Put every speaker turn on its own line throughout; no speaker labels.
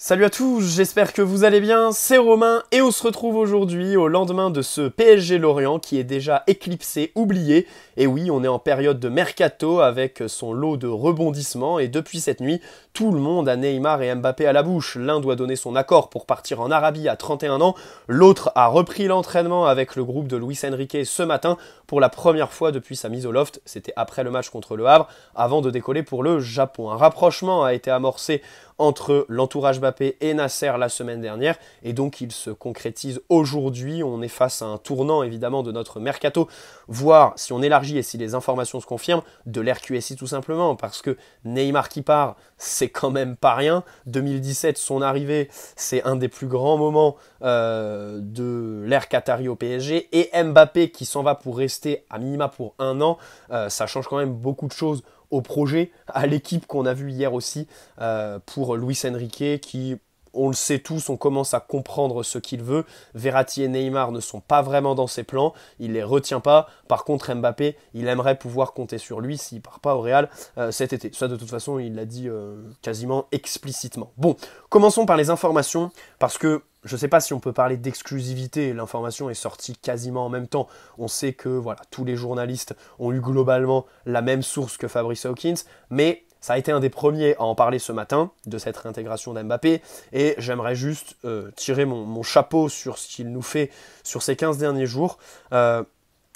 Salut à tous, j'espère que vous allez bien, c'est Romain et on se retrouve aujourd'hui au lendemain de ce PSG Lorient qui est déjà éclipsé, oublié. Et oui, on est en période de mercato avec son lot de rebondissements et depuis cette nuit, tout le monde a Neymar et Mbappé à la bouche. L'un doit donner son accord pour partir en Arabie à 31 ans, l'autre a repris l'entraînement avec le groupe de Luis Enrique ce matin pour la première fois depuis sa mise au loft, c'était après le match contre le Havre, avant de décoller pour le Japon. Un rapprochement a été amorcé entre l'entourage Mbappé et Nasser la semaine dernière. Et donc il se concrétise aujourd'hui. On est face à un tournant évidemment de notre mercato, voir si on élargit et si les informations se confirment, de QSI tout simplement. Parce que Neymar qui part, c'est quand même pas rien. 2017, son arrivée, c'est un des plus grands moments euh, de l'ère Qatari au PSG. Et Mbappé qui s'en va pour rester à minima pour un an, euh, ça change quand même beaucoup de choses au projet, à l'équipe qu'on a vu hier aussi euh, pour Luis Enrique qui on le sait tous, on commence à comprendre ce qu'il veut. Verratti et Neymar ne sont pas vraiment dans ses plans, il les retient pas. Par contre, Mbappé, il aimerait pouvoir compter sur lui s'il part pas au Real euh, cet été. Ça, de toute façon, il l'a dit euh, quasiment explicitement. Bon, commençons par les informations parce que je ne sais pas si on peut parler d'exclusivité, l'information est sortie quasiment en même temps. On sait que voilà, tous les journalistes ont eu globalement la même source que Fabrice Hawkins, mais ça a été un des premiers à en parler ce matin, de cette réintégration d'Mbappé, et j'aimerais juste euh, tirer mon, chapeau sur ce qu'il nous fait sur ces 15 derniers jours. Euh,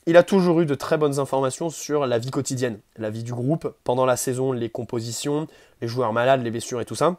il a toujours eu de très bonnes informations sur la vie quotidienne, la vie du groupe, pendant la saison, les compositions, les joueurs malades, les blessures et tout ça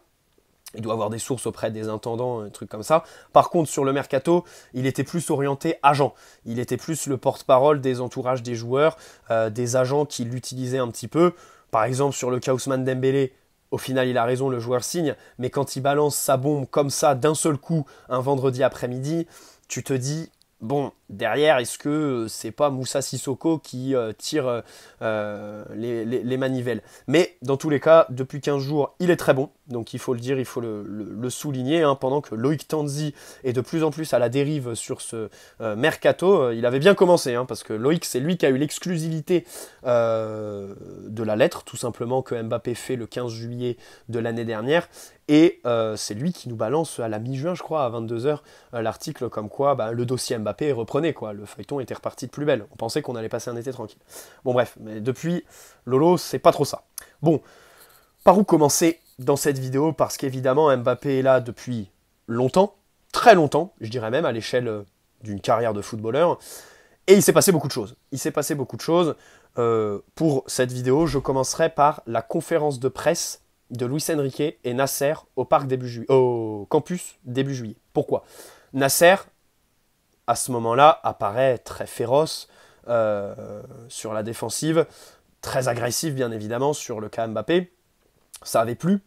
il doit avoir des sources auprès des intendants, un truc comme ça. Par contre, sur le mercato, il était plus orienté agent. Il était plus le porte-parole des entourages des joueurs, euh, des agents qui l'utilisaient un petit peu. Par exemple, sur le Chaosman Dembélé, au final, il a raison, le joueur signe. Mais quand il balance sa bombe comme ça d'un seul coup un vendredi après-midi, tu te dis bon, Derrière, est-ce que euh, c'est pas Moussa Sissoko qui euh, tire euh, les, manivelles Mais dans tous les cas, depuis 15 jours, il est très bon. Donc il faut le dire, il faut le, souligner. Hein. pendant que Loïc Tanzi est de plus en plus à la dérive sur ce mercato, il avait bien commencé. Hein, parce que Loïc, c'est lui qui a eu l'exclusivité de la lettre, tout simplement, que Mbappé fait le 15 juillet de l'année dernière. Et c'est lui qui nous balance à la mi-juin, je crois, à 22h, l'article comme quoi bah, le dossier Mbappé reprenait quoi. Le feuilleton était reparti de plus belle. On pensait qu'on allait passer un été tranquille. Bon, bref, mais depuis, Lolo, c'est pas trop ça. Bon, par où commencer dans cette vidéo Parce qu'évidemment, Mbappé est là depuis longtemps, très longtemps, je dirais même à l'échelle euh, d'une carrière de footballeur. Et il s'est passé beaucoup de choses. Il s'est passé beaucoup de choses. Euh, pour cette vidéo, je commencerai par la conférence de presse de Luis Enrique et Nasser au, parc début au campus début juillet. Pourquoi Nasser, à ce moment-là, apparaît très féroce euh, sur la défensive, très agressif bien évidemment sur le cas Mbappé. Ça avait plu.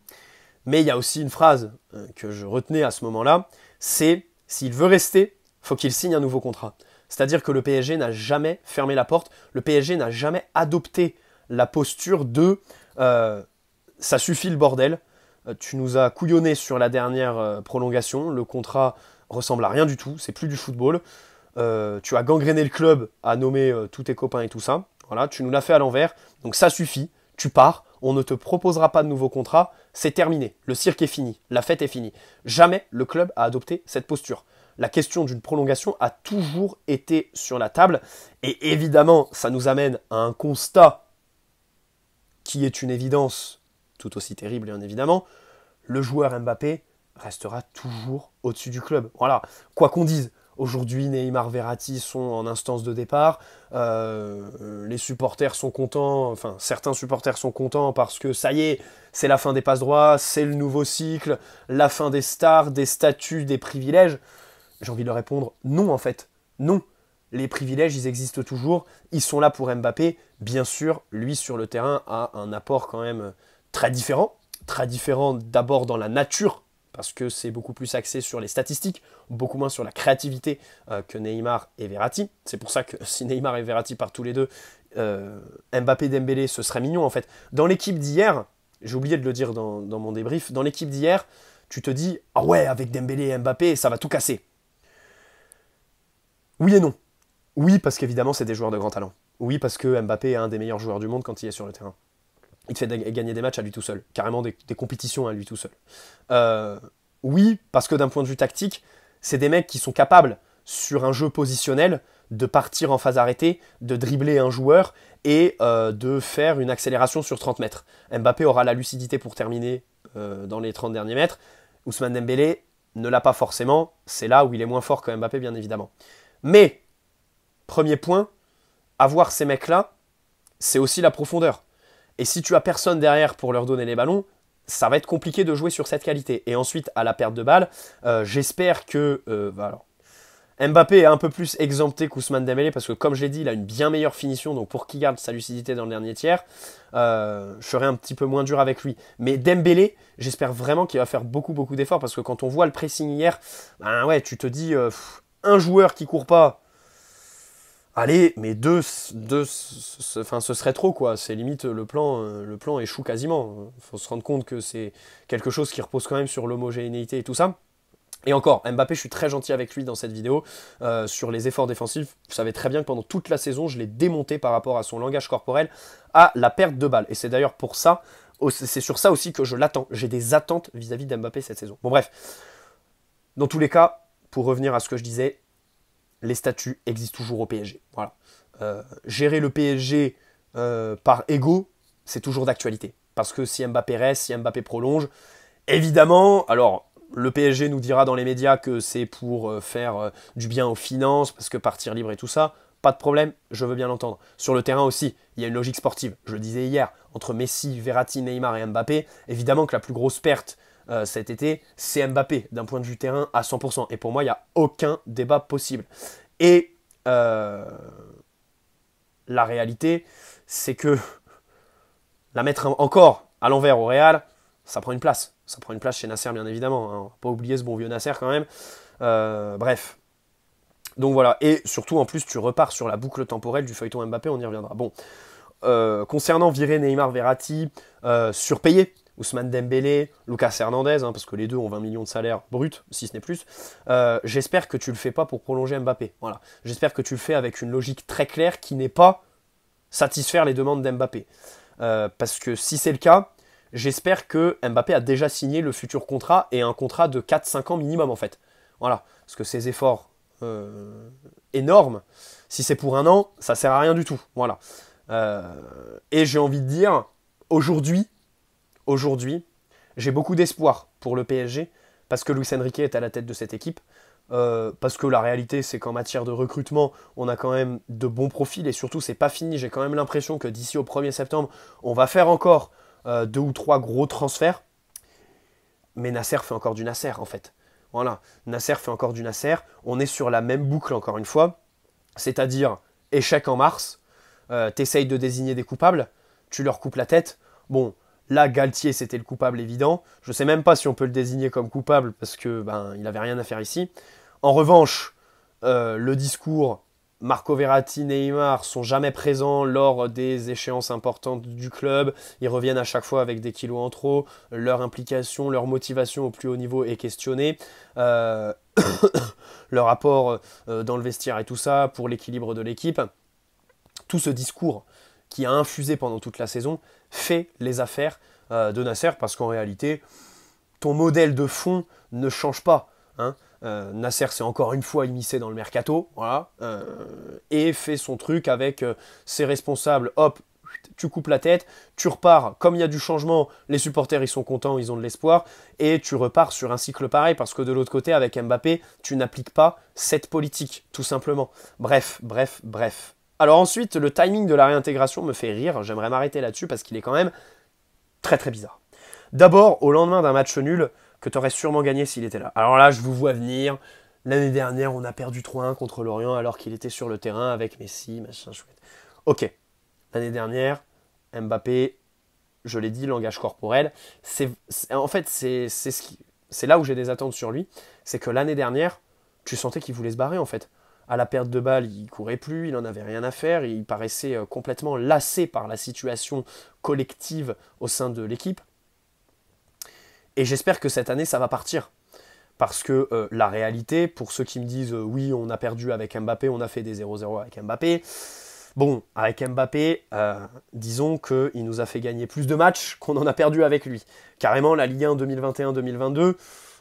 Mais il y a aussi une phrase euh, que je retenais à ce moment-là, c'est s'il veut rester, faut qu'il signe un nouveau contrat. C'est-à-dire que le PSG n'a jamais fermé la porte, le PSG n'a jamais adopté la posture de euh, ça suffit le bordel, tu nous as couillonné sur la dernière prolongation, le contrat ressemble à rien du tout, c'est plus du football. Euh, tu as gangréné le club à nommer euh, tous tes copains et tout ça. Voilà, tu nous l'as fait à l'envers, donc ça suffit, tu pars, on ne te proposera pas de nouveau contrat, c'est terminé, le cirque est fini, la fête est finie. Jamais le club a adopté cette posture. La question d'une prolongation a toujours été sur la table, et évidemment, ça nous amène à un constat qui est une évidence, tout aussi terrible, bien évidemment. Le joueur Mbappé restera toujours au-dessus du club. Voilà, quoi qu'on dise. Aujourd'hui, Neymar Verratti sont en instance de départ. Euh, les supporters sont contents, enfin certains supporters sont contents parce que ça y est, c'est la fin des passes droits, c'est le nouveau cycle, la fin des stars, des statuts, des privilèges. J'ai envie de leur répondre non en fait. Non. Les privilèges, ils existent toujours. Ils sont là pour Mbappé. Bien sûr, lui sur le terrain a un apport quand même très différent. Très différent d'abord dans la nature parce que c'est beaucoup plus axé sur les statistiques, beaucoup moins sur la créativité euh, que Neymar et Verratti. C'est pour ça que si Neymar et Verratti partent tous les deux, Mbappé euh, Mbappé Dembélé, ce serait mignon en fait. Dans l'équipe d'hier, j'ai oublié de le dire dans, mon débrief, dans l'équipe d'hier, tu te dis Ah ouais, avec Dembélé et Mbappé, ça va tout casser. Oui et non. Oui, parce qu'évidemment, c'est des joueurs de grand talent. Oui, parce que Mbappé est un des meilleurs joueurs du monde quand il est sur le terrain il te fait gagner des matchs à lui tout seul, carrément des, compétitions à lui tout seul. Euh, oui, parce que d'un point de vue tactique, c'est des mecs qui sont capables, sur un jeu positionnel, de partir en phase arrêtée, de dribbler un joueur et euh, de faire une accélération sur 30 mètres. Mbappé aura la lucidité pour terminer euh, dans les 30 derniers mètres. Ousmane Dembélé ne l'a pas forcément, c'est là où il est moins fort que Mbappé bien évidemment. Mais, premier point, avoir ces mecs-là, c'est aussi la profondeur. Et si tu as personne derrière pour leur donner les ballons, ça va être compliqué de jouer sur cette qualité. Et ensuite, à la perte de balles, euh, j'espère que. Euh, bah Mbappé est un peu plus exempté qu'Ousmane Dembélé parce que, comme je l'ai dit, il a une bien meilleure finition. Donc, pour qu'il garde sa lucidité dans le dernier tiers, euh, je serai un petit peu moins dur avec lui. Mais Dembélé, j'espère vraiment qu'il va faire beaucoup, beaucoup d'efforts parce que quand on voit le pressing hier, ben ouais, tu te dis, un joueur qui court pas, Allez, mais deux, deux enfin, ce serait trop quoi. C'est limite le plan, euh, le plan échoue quasiment. Il Faut se rendre compte que c'est quelque chose qui repose quand même sur l'homogénéité et tout ça. Et encore, Mbappé, je suis très gentil avec lui dans cette vidéo. Euh, sur les efforts défensifs, vous savez très bien que pendant toute la saison, je l'ai démonté par rapport à son langage corporel, à la perte de balles. Et c'est d'ailleurs pour ça, c'est sur ça aussi que je l'attends. J'ai des attentes vis-à-vis d'Mbappé cette saison. Bon bref, dans tous les cas, pour revenir à ce que je disais, les statuts existent toujours au PSG. Voilà. Euh, gérer le PSG euh, par ego, c'est toujours d'actualité. Parce que si Mbappé reste, si Mbappé prolonge, évidemment, alors le PSG nous dira dans les médias que c'est pour euh, faire du bien aux finances, parce que partir libre et tout ça, pas de problème, je veux bien l'entendre. Sur le terrain aussi, il y a une logique sportive. Je le disais hier, entre Messi, Verratti, Neymar et Mbappé, évidemment que la plus grosse perte euh, cet été, c'est Mbappé d'un point de vue terrain à 100%. Et pour moi, il n'y a aucun débat possible. Et euh, la réalité, c'est que la mettre encore à l'envers au Real, ça prend une place. Ça prend une place chez Nasser, bien évidemment. Hein. Pas oublier ce bon vieux Nasser quand même. Euh, bref. Donc voilà. Et surtout, en plus, tu repars sur la boucle temporelle du feuilleton Mbappé, on y reviendra. Bon. concernant virer Neymar Verratti, surpayé, Ousmane Dembélé, Lucas Hernandez, hein, parce que les deux ont 20 millions de salaire brut, si ce n'est plus. Euh, j'espère que tu le fais pas pour prolonger Mbappé. Voilà. J'espère que tu le fais avec une logique très claire qui n'est pas satisfaire les demandes d'Mbappé. Euh, parce que si c'est le cas, j'espère que Mbappé a déjà signé le futur contrat et un contrat de 4-5 ans minimum en fait. Voilà, parce que ces efforts euh, énormes, si c'est pour un an, ça sert à rien du tout. Voilà. et j'ai envie de dire, aujourd'hui, aujourd'hui, j'ai beaucoup d'espoir pour le PSG, parce que Luis Enrique est à la tête de cette équipe, euh, parce que la réalité c'est qu'en matière de recrutement, on a quand même de bons profils, et surtout c'est pas fini, j'ai quand même l'impression que d'ici au 1er septembre, on va faire encore euh, deux ou trois gros transferts, mais Nasser fait encore du Nasser en fait. Voilà, Nasser fait encore du Nasser, on est sur la même boucle encore une fois, c'est-à-dire échec en mars, Tu euh, t'essayes de désigner des coupables, tu leur coupes la tête, bon, Là, Galtier, c'était le coupable évident. Je ne sais même pas si on peut le désigner comme coupable parce que ben, il n'avait rien à faire ici. En revanche, euh, le discours Marco Verratti, Neymar sont jamais présents lors des échéances importantes du club. Ils reviennent à chaque fois avec des kilos en trop. Leur implication, leur motivation au plus haut niveau est questionnée. Euh, leur apport euh, dans le vestiaire et tout ça pour l'équilibre de l'équipe. Tout ce discours qui a infusé pendant toute la saison, fait les affaires euh, de Nasser, parce qu'en réalité, ton modèle de fond ne change pas. Hein. Euh, Nasser s'est encore une fois immiscé dans le mercato, voilà, euh, et fait son truc avec ses responsables, hop, tu coupes la tête, tu repars, comme il y a du changement, les supporters ils sont contents, ils ont de l'espoir, et tu repars sur un cycle pareil, parce que de l'autre côté, avec Mbappé, tu n'appliques pas cette politique, tout simplement. Bref, bref, bref. Alors ensuite, le timing de la réintégration me fait rire, j'aimerais m'arrêter là-dessus parce qu'il est quand même très très bizarre. D'abord, au lendemain d'un match nul que t'aurais sûrement gagné s'il était là. Alors là, je vous vois venir. L'année dernière, on a perdu 3-1 contre Lorient alors qu'il était sur le terrain avec Messi, machin chouette. Ok. L'année dernière, Mbappé, je l'ai dit, langage corporel. C'est, en fait, c'est là où j'ai des attentes sur lui. C'est que l'année dernière, tu sentais qu'il voulait se barrer en fait à la perte de balle, il courait plus, il n'en avait rien à faire, il paraissait euh, complètement lassé par la situation collective au sein de l'équipe. Et j'espère que cette année, ça va partir. Parce que euh, la réalité, pour ceux qui me disent euh, oui, on a perdu avec Mbappé, on a fait des 0-0 avec Mbappé. Bon, avec Mbappé, disons disons qu'il nous a fait gagner plus de matchs qu'on en a perdu avec lui. Carrément, la Ligue 1 2021-2022,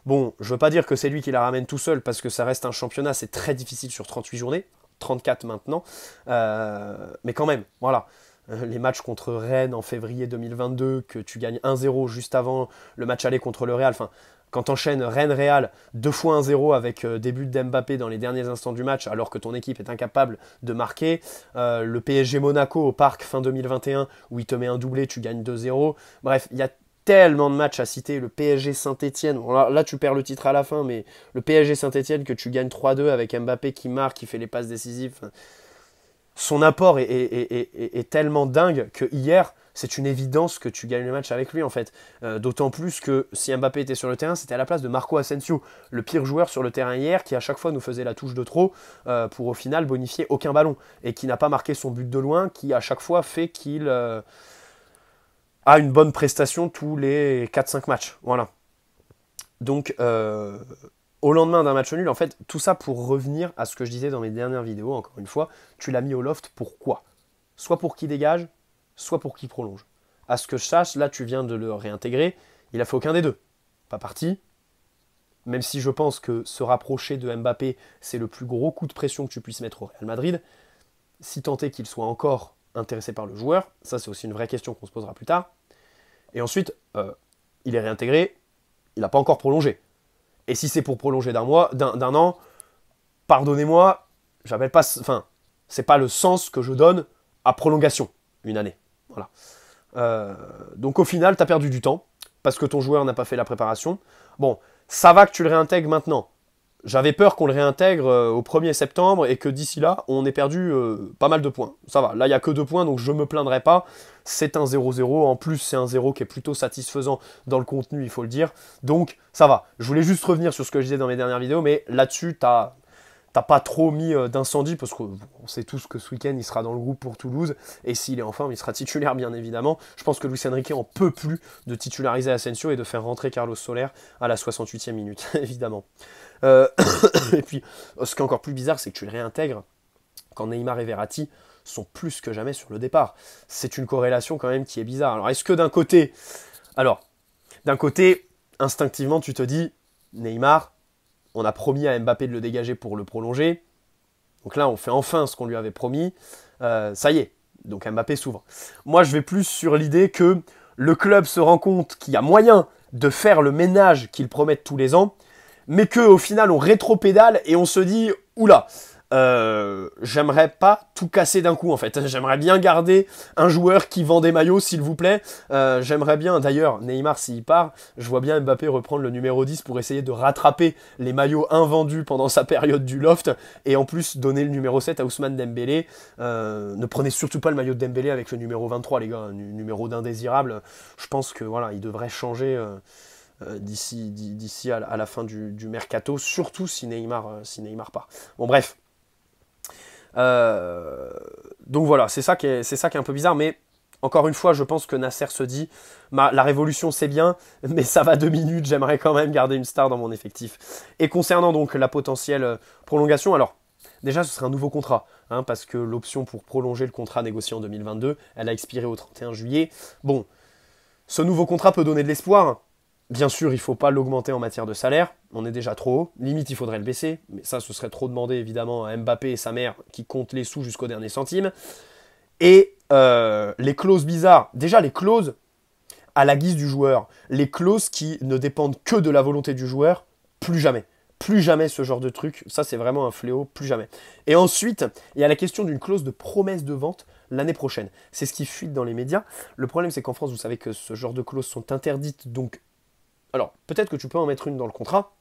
Bon, je veux pas dire que c'est lui qui la ramène tout seul parce que ça reste un championnat, c'est très difficile sur 38 journées, 34 maintenant, euh, mais quand même, voilà. Euh, les matchs contre Rennes en février 2022, que tu gagnes 1-0 juste avant le match aller contre le Real, enfin, quand t'enchaînes Rennes-Real, 2 fois 1-0 avec euh, début buts d'Mbappé dans les derniers instants du match, alors que ton équipe est incapable de marquer. le PSG Monaco au parc fin 2021, où il te met un doublé, tu gagnes 2-0. Bref, il y a tellement de matchs à citer. Le PSG Saint-Etienne, là, tu perds le titre à la fin, mais le PSG Saint-Etienne que tu gagnes 3-2 avec Mbappé qui marque, qui fait les passes décisives. son apport est, tellement dingue que hier, c'est une évidence que tu gagnes le match avec lui en fait. Euh, d'autant plus que si Mbappé était sur le terrain, c'était à la place de Marco Asensio, le pire joueur sur le terrain hier, qui à chaque fois nous faisait la touche de trop euh, pour au final bonifier aucun ballon et qui n'a pas marqué son but de loin, qui à chaque fois fait qu'il euh, à une bonne prestation tous les 4-5 matchs. Voilà. Donc, euh, au lendemain d'un match nul, en fait, tout ça pour revenir à ce que je disais dans mes dernières vidéos, encore une fois, tu l'as mis au loft pourquoi Soit pour qu'il dégage, soit pour qu'il prolonge. À ce que je sache, là, tu viens de le réintégrer, il a fait aucun des deux. Pas parti. Même si je pense que se rapprocher de Mbappé, c'est le plus gros coup de pression que tu puisses mettre au Real Madrid, si tant est qu'il soit encore intéressé par le joueur Ça, c'est aussi une vraie question qu'on se posera plus tard. Et ensuite, euh, il est réintégré, il n'a pas encore prolongé. Et si c'est pour prolonger d'un mois, d'un an, pardonnez-moi, j'appelle pas, enfin, c'est pas le sens que je donne à prolongation une année. Voilà. Euh, donc au final, tu as perdu du temps parce que ton joueur n'a pas fait la préparation. Bon, ça va que tu le réintègres maintenant. J'avais peur qu'on le réintègre euh, au 1er septembre et que d'ici là, on ait perdu euh, pas mal de points. Ça va, là, il n'y a que deux points, donc je ne me plaindrai pas. C'est un 0-0. En plus, c'est un 0 qui est plutôt satisfaisant dans le contenu, il faut le dire. Donc, ça va. Je voulais juste revenir sur ce que je disais dans mes dernières vidéos, mais là-dessus, tu n'as pas trop mis euh, d'incendie parce qu'on sait tous que ce week-end il sera dans le groupe pour Toulouse et s'il est en forme il sera titulaire bien évidemment. Je pense que Luis Enrique en peut plus de titulariser Asensio et de faire rentrer Carlos Soler à la 68e minute évidemment. Euh, et puis, ce qui est encore plus bizarre, c'est que tu le réintègres quand Neymar et Verratti sont plus que jamais sur le départ. C'est une corrélation quand même qui est bizarre. Alors, est-ce que d'un côté, alors, d'un côté, instinctivement, tu te dis, Neymar, on a promis à Mbappé de le dégager pour le prolonger. Donc là, on fait enfin ce qu'on lui avait promis. Euh, ça y est, donc Mbappé s'ouvre. Moi, je vais plus sur l'idée que le club se rend compte qu'il y a moyen de faire le ménage qu'il promet tous les ans mais que au final on rétropédale et on se dit oula. Euh, j'aimerais pas tout casser d'un coup en fait. J'aimerais bien garder un joueur qui vend des maillots, s'il vous plaît. Euh, j'aimerais bien, d'ailleurs, Neymar s'il part, je vois bien Mbappé reprendre le numéro 10 pour essayer de rattraper les maillots invendus pendant sa période du loft et en plus donner le numéro 7 à Ousmane Dembélé. Euh, ne prenez surtout pas le maillot de Dembélé avec le numéro 23, les gars, numéro d'indésirable. Je pense que voilà, il devrait changer. Euh, d'ici d'ici à, la fin du, mercato, surtout si Neymar, euh, si Neymar part. Bon bref. Euh, donc voilà, c'est ça, qui est, ça qui est un peu bizarre, mais encore une fois, je pense que Nasser se dit la révolution c'est bien, mais ça va deux minutes, j'aimerais quand même garder une star dans mon effectif. Et concernant donc la potentielle prolongation, alors déjà ce serait un nouveau contrat, hein, parce que l'option pour prolonger le contrat négocié en 2022, elle a expiré au 31 juillet. Bon, ce nouveau contrat peut donner de l'espoir, hein. Bien sûr, il ne faut pas l'augmenter en matière de salaire, on est déjà trop haut, limite il faudrait le baisser, mais ça ce serait trop demandé évidemment à Mbappé et sa mère qui comptent les sous jusqu'au dernier centime. Et euh, les clauses bizarres, déjà les clauses à la guise du joueur, les clauses qui ne dépendent que de la volonté du joueur, plus jamais. Plus jamais ce genre de truc, ça c'est vraiment un fléau, plus jamais. Et ensuite, il y a la question d'une clause de promesse de vente l'année prochaine. C'est ce qui fuite dans les médias. Le problème c'est qu'en France, vous savez que ce genre de clauses sont interdites, donc alors, peut-être que tu peux en mettre une dans le contrat,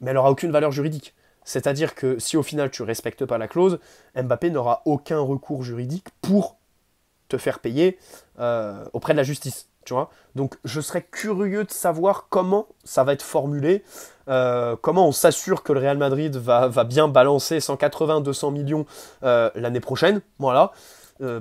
mais elle n'aura aucune valeur juridique. C'est-à-dire que si au final tu respectes pas la clause, Mbappé n'aura aucun recours juridique pour te faire payer euh, auprès de la justice. Tu vois Donc je serais curieux de savoir comment ça va être formulé, euh, comment on s'assure que le Real Madrid va, bien balancer 180-200 millions euh, l'année prochaine. Voilà.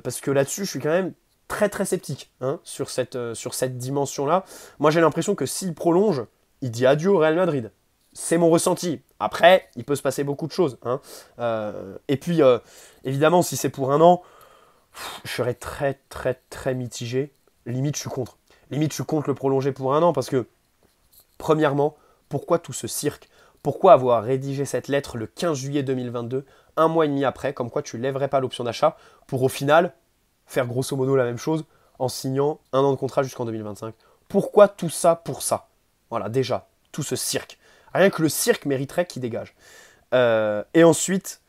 parce que là-dessus, je suis quand même très très sceptique hein, sur cette, euh, cette dimension-là. Moi j'ai l'impression que s'il prolonge, il dit adieu au Real Madrid. C'est mon ressenti. Après, il peut se passer beaucoup de choses. Hein. Euh, et puis, euh, évidemment, si c'est pour un an, je serais très très très mitigé. Limite, je suis contre. Limite, je suis contre le prolonger pour un an parce que, premièrement, pourquoi tout ce cirque Pourquoi avoir rédigé cette lettre le 15 juillet 2022, un mois et demi après, comme quoi tu lèverais pas l'option d'achat, pour au final faire grosso modo la même chose en signant un an de contrat jusqu'en 2025. Pourquoi tout ça pour ça Voilà, déjà, tout ce cirque. Rien que le cirque mériterait qu'il dégage. Euh, et ensuite,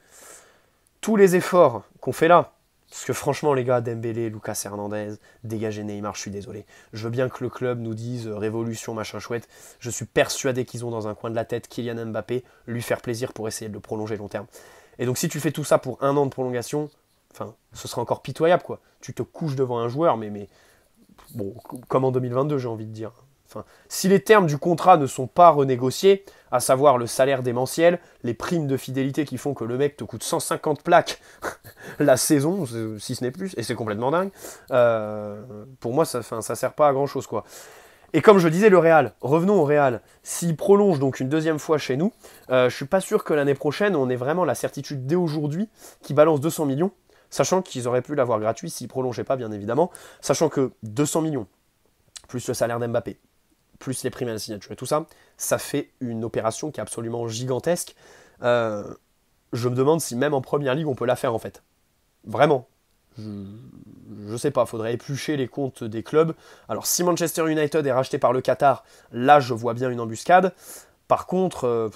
tous les efforts qu'on fait là, parce que franchement, les gars, Dembélé, Lucas Hernandez, dégagez Neymar, je suis désolé. Je veux bien que le club nous dise euh, révolution, machin chouette. Je suis persuadé qu'ils ont dans un coin de la tête Kylian Mbappé, lui faire plaisir pour essayer de le prolonger long terme. Et donc, si tu fais tout ça pour un an de prolongation, Enfin, ce serait encore pitoyable, quoi. Tu te couches devant un joueur, mais, mais bon, comme en 2022, j'ai envie de dire. Enfin, si les termes du contrat ne sont pas renégociés, à savoir le salaire démentiel, les primes de fidélité qui font que le mec te coûte 150 plaques la saison, si ce n'est plus, et c'est complètement dingue, euh, pour moi, ça, ne ça sert pas à grand chose, quoi. Et comme je disais, le Real, revenons au Real, s'il prolonge donc une deuxième fois chez nous, euh, je suis pas sûr que l'année prochaine, on ait vraiment la certitude dès aujourd'hui qu'il balance 200 millions Sachant qu'ils auraient pu l'avoir gratuit s'ils prolongeaient pas, bien évidemment. Sachant que 200 millions, plus le salaire d'Mbappé, plus les primes à la signature et tout ça, ça fait une opération qui est absolument gigantesque. Euh, je me demande si même en première ligue on peut la faire en fait. Vraiment. Je, ne sais pas, faudrait éplucher les comptes des clubs. Alors si Manchester United est racheté par le Qatar, là je vois bien une embuscade. Par contre, euh,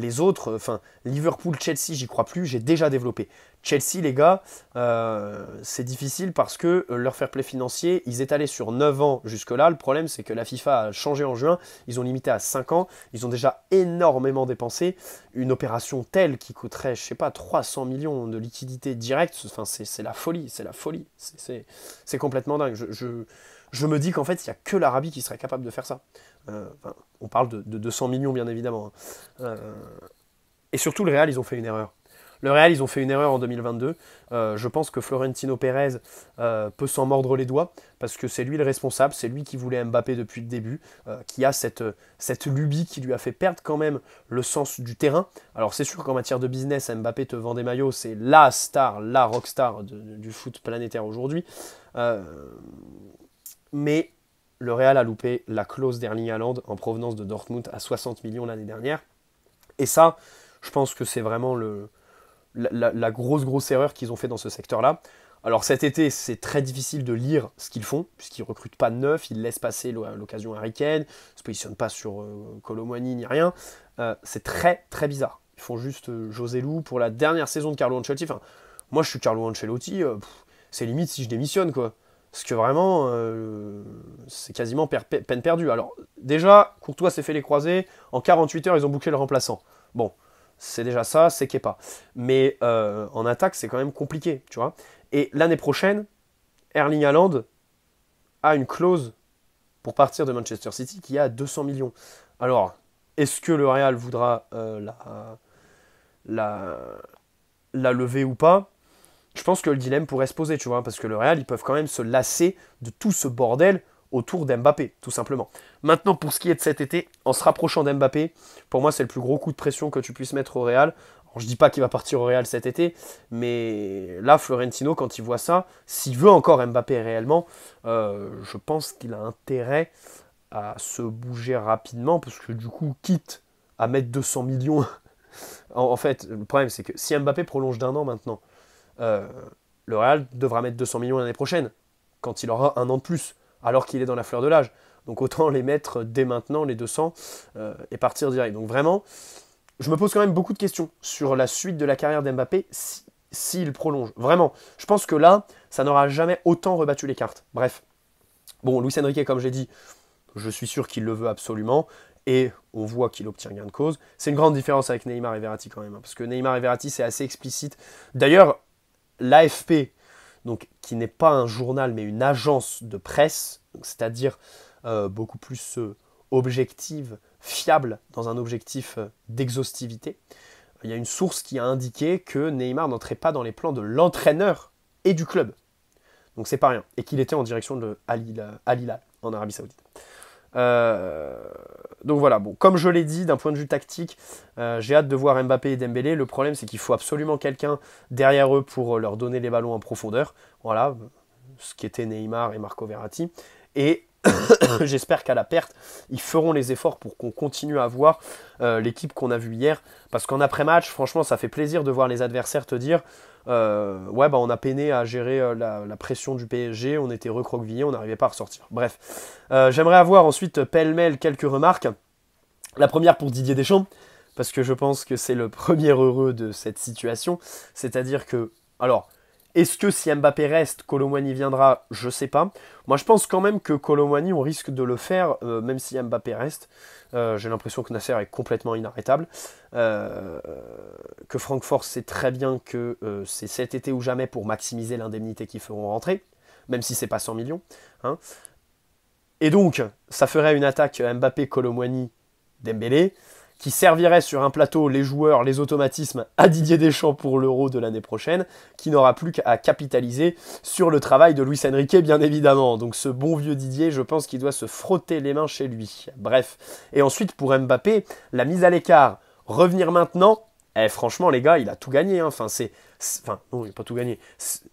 les autres, euh, enfin, Liverpool, Chelsea, j'y crois plus, j'ai déjà développé. Chelsea, les gars, euh, c'est difficile parce que euh, leur fair play financier, ils étalaient sur 9 ans jusque-là. Le problème, c'est que la FIFA a changé en juin. Ils ont limité à 5 ans. Ils ont déjà énormément dépensé. Une opération telle qui coûterait, je sais pas, 300 millions de liquidités directes, enfin, c'est la folie, c'est la folie. C'est complètement dingue. je je me dis qu'en fait, il n'y a que l'Arabie qui serait capable de faire ça. Euh, on parle de, 200 millions, bien évidemment. Hein. Euh, et surtout, le Real, ils ont fait une erreur. Le Real, ils ont fait une erreur en 2022. Euh, je pense que Florentino Pérez peut s'en mordre les doigts parce que c'est lui le responsable, c'est lui qui voulait Mbappé depuis le début, qui a cette, cette lubie qui lui a fait perdre quand même le sens du terrain. Alors c'est sûr qu'en matière de business, Mbappé te vend des maillots, c'est la star, la rockstar du foot planétaire aujourd'hui. Mais le Real a loupé la clause d'Erling Haaland en provenance de Dortmund à 60 millions l'année dernière. Et ça, je pense que c'est vraiment la, grosse, grosse erreur qu'ils ont fait dans ce secteur-là. Alors cet été, c'est très difficile de lire ce qu'ils font, puisqu'ils recrutent pas de neuf, ils laissent passer l'occasion américaine, ils se positionnent pas sur euh, Colomani ni rien. Euh, c'est très, très bizarre. Ils font juste euh, José Lou pour la dernière saison de Carlo Ancelotti. Enfin, moi, je suis Carlo Ancelotti, c'est limite si je démissionne, quoi. Parce que vraiment, euh, c'est quasiment peine perdue. Alors, déjà, Courtois s'est fait les croiser. En 48 heures, ils ont bouclé le remplaçant. Bon, c'est déjà ça, c'est Kepa. Mais euh, en attaque, c'est quand même compliqué, tu vois. Et l'année prochaine, Erling Haaland a une clause pour partir de Manchester City qui est à 200 millions. Alors, est-ce que le Real voudra euh, la, la, la lever ou pas je pense que le dilemme pourrait se poser, tu vois, hein, parce que le Real, ils peuvent quand même se lasser de tout ce bordel autour d'Mbappé, tout simplement. Maintenant, pour ce qui est de cet été, en se rapprochant d'Mbappé, pour moi, c'est le plus gros coup de pression que tu puisses mettre au Real. Je je dis pas qu'il va partir au Real cet été, mais là, Florentino, quand il voit ça, s'il veut encore Mbappé réellement, euh, je pense qu'il a intérêt à se bouger rapidement, parce que du coup, quitte à mettre 200 millions, en fait, le problème, c'est que si Mbappé prolonge d'un an maintenant, euh, le Real devra mettre 200 millions l'année prochaine, quand il aura un an de plus, alors qu'il est dans la fleur de l'âge. Donc autant les mettre dès maintenant, les 200, euh, et partir direct. Donc vraiment, je me pose quand même beaucoup de questions sur la suite de la carrière d'Mbappé s'il prolonge. Vraiment, je pense que là, ça n'aura jamais autant rebattu les cartes. Bref. Bon, Luis Enrique, comme j'ai dit, je suis sûr qu'il le veut absolument. Et on voit qu'il obtient gain de cause. C'est une grande différence avec Neymar et quand même, hein, parce que Neymar et c'est assez explicite. D'ailleurs, l'AFP, donc qui n'est pas un journal mais une agence de presse, c'est-à-dire euh, beaucoup plus euh, objective, fiable dans un objectif euh, d'exhaustivité. Il y a une source qui a indiqué que Neymar n'entrait pas dans les plans de l'entraîneur et du club. Donc c'est pas rien. Et qu'il était en direction de Al Hilal en Arabie Saoudite. Euh, donc voilà, bon, comme je l'ai dit, d'un point de vue tactique, euh, j'ai hâte de voir Mbappé et Dembélé. Le problème, c'est qu'il faut absolument quelqu'un derrière eux pour euh, leur donner les ballons en profondeur. Voilà, ce qui était Neymar et Marco Verratti. Et J'espère qu'à la perte, ils feront les efforts pour qu'on continue à voir euh, l'équipe qu'on a vue hier. Parce qu'en après-match, franchement, ça fait plaisir de voir les adversaires te dire euh, Ouais, bah, on a peiné à gérer euh, la, pression du PSG, on était recroquevillés, on n'arrivait pas à ressortir. Bref, j'aimerais avoir ensuite pêle-mêle quelques remarques. La première pour Didier Deschamps, parce que je pense que c'est le premier heureux de cette situation. C'est-à-dire que, alors, est-ce que si Mbappé reste, Colomwani viendra Je sais pas. Moi, je pense quand même que Colomwani, on risque de le faire, euh, même si Mbappé reste. Euh, j'ai l'impression que Nasser est complètement inarrêtable. Euh, que Francfort sait très bien que c'est cet été ou jamais pour maximiser l'indemnité qu'ils feront rentrer, même si c'est pas 100 millions. Hein. Et donc, ça ferait une attaque Mbappé, Colomwani, Dembélé qui servirait sur un plateau les joueurs, les automatismes à Didier Deschamps pour l'Euro de l'année prochaine, qui n'aura plus qu'à capitaliser sur le travail de Luis Enrique, bien évidemment. Donc ce bon vieux Didier, je pense qu'il doit se frotter les mains chez lui. Bref. Et ensuite, pour Mbappé, la mise à l'écart, revenir maintenant, eh, franchement, les gars, il a tout gagné. Hein. Enfin, c'est, enfin, non, il n'a pas tout gagné.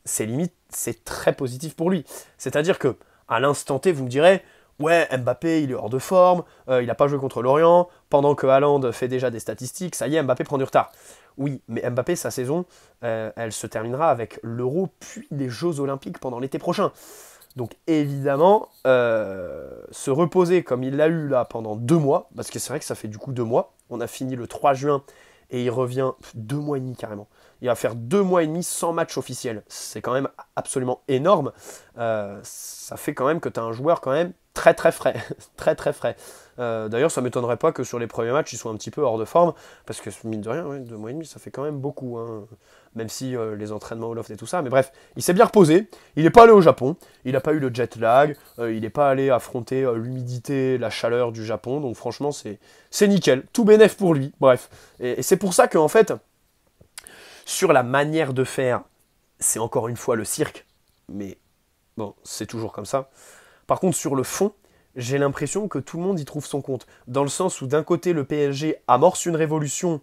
C'est limite, c'est très positif pour lui. C'est-à-dire que, à l'instant T, vous me direz, ouais, Mbappé, il est hors de forme, euh, il n'a pas joué contre l'Orient, pendant que Haaland fait déjà des statistiques, ça y est, Mbappé prend du retard. Oui, mais Mbappé, sa saison, euh, elle se terminera avec l'Euro, puis les Jeux Olympiques pendant l'été prochain. Donc évidemment, euh, se reposer comme il l'a eu là pendant deux mois, parce que c'est vrai que ça fait du coup deux mois, on a fini le 3 juin et il revient deux mois et demi carrément. Il va faire deux mois et demi sans match officiel. C'est quand même absolument énorme. Euh, ça fait quand même que tu as un joueur quand même très très frais. très très frais. Euh, d'ailleurs, ça m'étonnerait pas que sur les premiers matchs, il soit un petit peu hors de forme, parce que mine de rien, de deux mois et demi, ça fait quand même beaucoup, hein. même si euh, les entraînements au loft et tout ça. Mais bref, il s'est bien reposé, il n'est pas allé au Japon, il n'a pas eu le jet lag, euh, il n'est pas allé affronter l'humidité, la chaleur du Japon, donc franchement, c'est nickel, tout bénéf pour lui, bref. Et, c'est pour ça qu'en en fait, sur la manière de faire, c'est encore une fois le cirque, mais bon, c'est toujours comme ça. Par contre, sur le fond, j'ai l'impression que tout le monde y trouve son compte. Dans le sens où d'un côté, le PSG amorce une révolution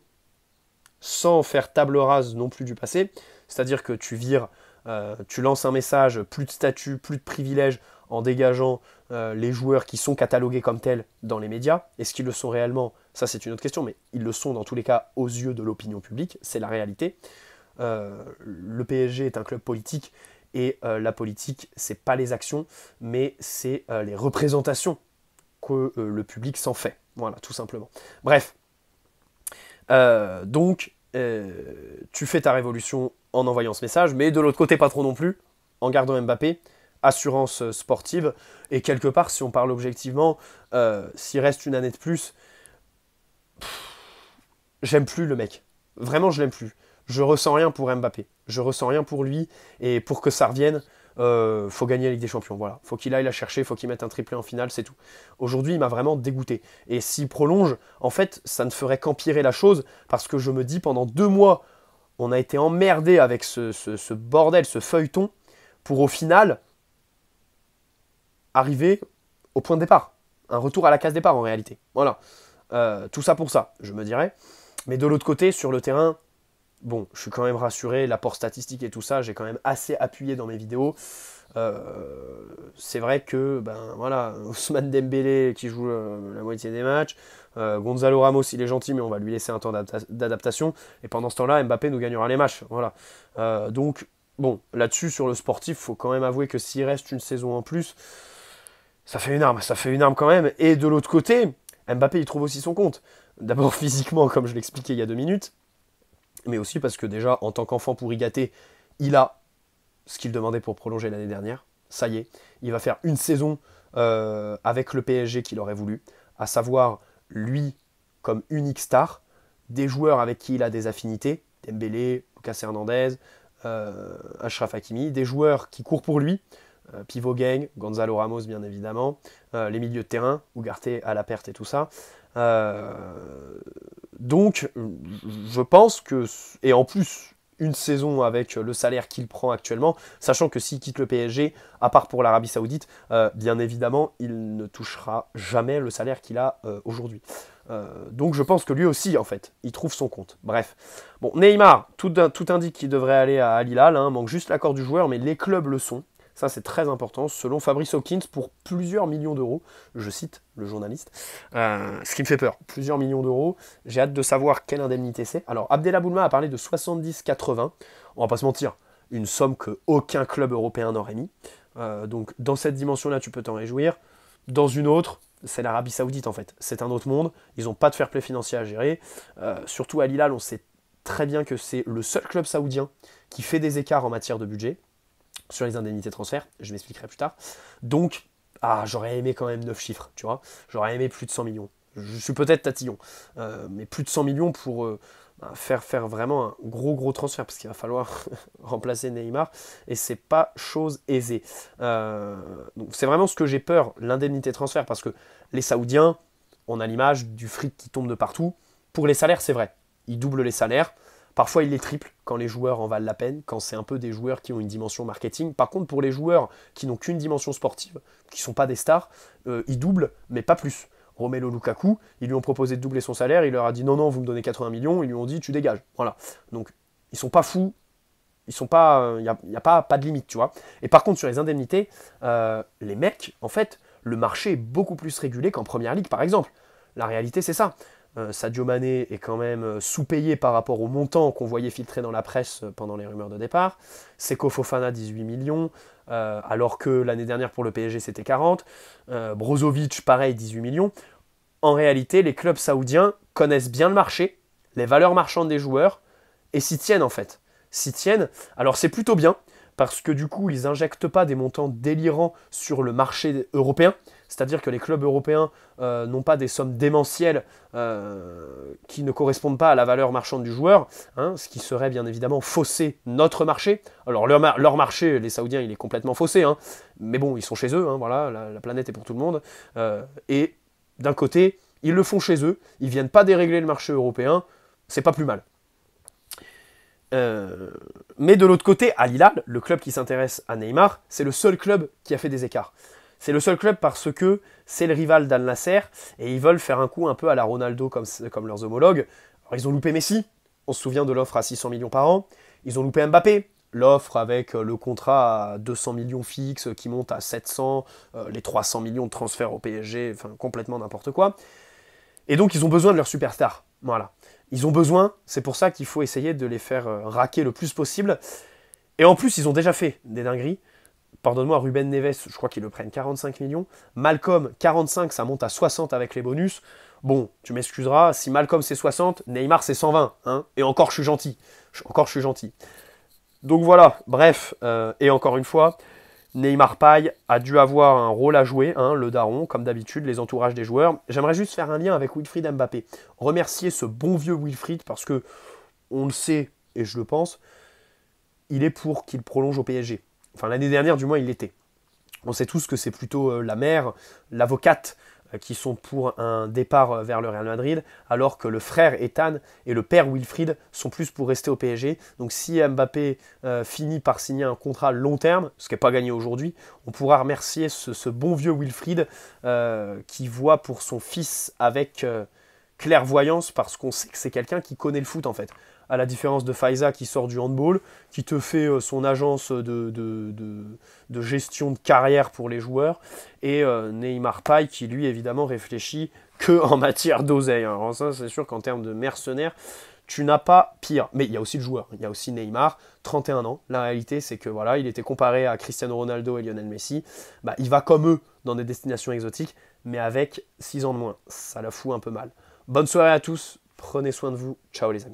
sans faire table rase non plus du passé. C'est-à-dire que tu vires, euh, tu lances un message, plus de statut, plus de privilèges, en dégageant euh, les joueurs qui sont catalogués comme tels dans les médias. Est-ce qu'ils le sont réellement Ça, c'est une autre question, mais ils le sont dans tous les cas aux yeux de l'opinion publique. C'est la réalité. Euh, le PSG est un club politique et euh, la politique, c'est pas les actions, mais c'est euh, les représentations que euh, le public s'en fait. Voilà, tout simplement. Bref. donc, tu fais ta révolution en envoyant ce message, mais de l'autre côté, pas trop non plus, en gardant Mbappé, assurance sportive, et quelque part, si on parle objectivement, s'il reste une année de plus, j'aime plus le mec. Vraiment, je l'aime plus. Je ressens rien pour Mbappé. Je ressens rien pour lui. Et pour que ça revienne, il euh, faut gagner la Ligue des Champions. Voilà. Faut qu'il aille la chercher, faut qu'il mette un triplé en finale, c'est tout. Aujourd'hui, il m'a vraiment dégoûté. Et s'il prolonge, en fait, ça ne ferait qu'empirer la chose parce que je me dis pendant deux mois, on a été emmerdé avec ce, bordel, ce feuilleton, pour au final arriver au point de départ. Un retour à la case départ en réalité. Voilà. Euh, tout ça pour ça, je me dirais. Mais de l'autre côté, sur le terrain, bon, je suis quand même rassuré, l'apport statistique et tout ça, j'ai quand même assez appuyé dans mes vidéos. Euh, c'est vrai que ben voilà, Ousmane Dembélé qui joue euh, la moitié des matchs, euh, Gonzalo Ramos il est gentil mais on va lui laisser un temps d'adaptation et pendant ce temps-là Mbappé nous gagnera les matchs. Voilà. donc bon, là-dessus sur le sportif, faut quand même avouer que s'il reste une saison en plus, ça fait une arme, ça fait une arme quand même. Et de l'autre côté, Mbappé il trouve aussi son compte. D'abord physiquement comme je l'expliquais il y a deux minutes mais aussi parce que déjà, en tant qu'enfant pourri gâté, il a ce qu'il demandait pour prolonger l'année dernière. Ça y est, il va faire une saison euh, avec le PSG qu'il aurait voulu, à savoir lui comme unique star, des joueurs avec qui il a des affinités, Dembélé, Lucas Hernandez, euh, Ashraf Hakimi, des joueurs qui courent pour lui, euh, Pivot Gang, Gonzalo Ramos bien évidemment, euh, les milieux de terrain, Ougarté à la perte et tout ça donc, euh, je pense que. Et en plus, une saison avec le salaire qu'il prend actuellement, sachant que s'il quitte le PSG, à part pour l'Arabie Saoudite, euh, bien évidemment, il ne touchera jamais le salaire qu'il a euh, aujourd'hui. donc je pense que lui aussi, en fait, il trouve son compte. Bref. Bon, Neymar, tout, indique qu'il devrait aller à Al Hilal, hein, manque juste l'accord du joueur, mais les clubs le sont. Ça, c'est très important, selon Fabrice Hawkins, pour plusieurs millions d'euros. Je cite le journaliste. Euh, ce qui me fait peur. Plusieurs millions d'euros. J'ai hâte de savoir quelle indemnité c'est. Alors, Abdel Aboulma a parlé de 70-80. On va pas se mentir, une somme que aucun club européen n'aurait mis. Euh, donc, dans cette dimension-là, tu peux t'en réjouir. Dans une autre, c'est l'Arabie Saoudite en fait. C'est un autre monde. Ils n'ont pas de fair play financier à gérer. Euh, surtout à Lilal, on sait très bien que c'est le seul club saoudien qui fait des écarts en matière de budget sur les indemnités de transfert, je m'expliquerai plus tard. Donc, ah, j'aurais aimé quand même 9 chiffres, tu vois. J'aurais aimé plus de 100 millions. Je suis peut-être tatillon, euh, mais plus de 100 millions pour euh, bah, faire, faire vraiment un gros gros transfert, parce qu'il va falloir remplacer Neymar, et c'est pas chose aisée. Euh, donc c'est vraiment ce que j'ai peur, l'indemnité de transfert, parce que les Saoudiens, on a l'image du fric qui tombe de partout. Pour les salaires, c'est vrai, ils doublent les salaires, Parfois, il les triple quand les joueurs en valent la peine, quand c'est un peu des joueurs qui ont une dimension marketing. Par contre, pour les joueurs qui n'ont qu'une dimension sportive, qui ne sont pas des stars, euh, ils doublent, mais pas plus. Romelo Lukaku, ils lui ont proposé de doubler son salaire, il leur a dit non, non, vous me donnez 80 millions, ils lui ont dit tu dégages. Voilà. Donc, ils sont pas fous, ils sont pas, il euh, n'y a, y a pas, de limite, tu vois. Et par contre, sur les indemnités, euh, les mecs, en fait, le marché est beaucoup plus régulé qu'en première ligue, par exemple. La réalité, c'est ça. Euh, Sadio Mané est quand même euh, sous-payé par rapport au montant qu'on voyait filtrer dans la presse euh, pendant les rumeurs de départ. Seko Fofana 18 millions, alors que l'année dernière pour le PSG c'était 40. Brozovic pareil 18 millions. En réalité, les clubs saoudiens connaissent bien le marché, les valeurs marchandes des joueurs et s'y tiennent en fait. S'y tiennent. Alors c'est plutôt bien parce que du coup, ils injectent pas des montants délirants sur le marché européen. C'est-à-dire que les clubs européens euh, n'ont pas des sommes démentielles euh, qui ne correspondent pas à la valeur marchande du joueur, hein, ce qui serait bien évidemment fausser notre marché. Alors leur, marché, les Saoudiens, il est complètement faussé, hein. mais bon, ils sont chez eux, hein, voilà, la, planète est pour tout le monde. Euh, et d'un côté, ils le font chez eux, ils viennent pas dérégler le marché européen, c'est pas plus mal. Euh, mais de l'autre côté, à le club qui s'intéresse à Neymar, c'est le seul club qui a fait des écarts. C'est le seul club parce que c'est le rival d'Al Nasser et ils veulent faire un coup un peu à la Ronaldo comme, leurs homologues. Alors, ils ont loupé Messi, on se souvient de l'offre à 600 millions par an. Ils ont loupé Mbappé, l'offre avec euh, le contrat à 200 millions fixes qui monte à 700, euh, les 300 millions de transferts au PSG, enfin complètement n'importe quoi. Et donc ils ont besoin de leur superstar. Voilà. Ils ont besoin, c'est pour ça qu'il faut essayer de les faire euh, raquer le plus possible. Et en plus, ils ont déjà fait des dingueries. Pardonne-moi, Ruben Neves, je crois qu'ils le prennent 45 millions. Malcolm, 45, ça monte à 60 avec les bonus. Bon, tu m'excuseras, si Malcolm c'est 60, Neymar c'est 120. Hein et encore, je suis gentil. encore, je suis gentil. Donc voilà, bref, euh, et encore une fois, Neymar Paille a dû avoir un rôle à jouer, hein, le daron, comme d'habitude, les entourages des joueurs. J'aimerais juste faire un lien avec Wilfried Mbappé. Remercier ce bon vieux Wilfried parce que, on le sait, et je le pense, il est pour qu'il prolonge au PSG. Enfin, l'année dernière, du moins, il l'était. On sait tous que c'est plutôt euh, la mère, l'avocate, euh, qui sont pour un départ euh, vers le Real Madrid, alors que le frère Ethan et le père Wilfried sont plus pour rester au PSG. Donc si Mbappé euh, finit par signer un contrat long terme, ce qui n'est pas gagné aujourd'hui, on pourra remercier ce, bon vieux Wilfried qui voit pour son fils avec clairvoyance, parce qu'on sait que c'est quelqu'un qui connaît le foot en fait à la différence de Faiza qui sort du handball, qui te fait euh, son agence de, de, gestion de carrière pour les joueurs, et euh, Neymar Pay qui lui évidemment réfléchit que en matière d'oseille. Hein. Alors ça c'est sûr qu'en termes de mercenaires, tu n'as pas pire. Mais il y a aussi le joueur, il y a aussi Neymar, 31 ans. La réalité c'est que voilà, il était comparé à Cristiano Ronaldo et Lionel Messi. Bah, il va comme eux dans des destinations exotiques, mais avec 6 ans de moins. Ça la fout un peu mal. Bonne soirée à tous, prenez soin de vous, ciao les amis.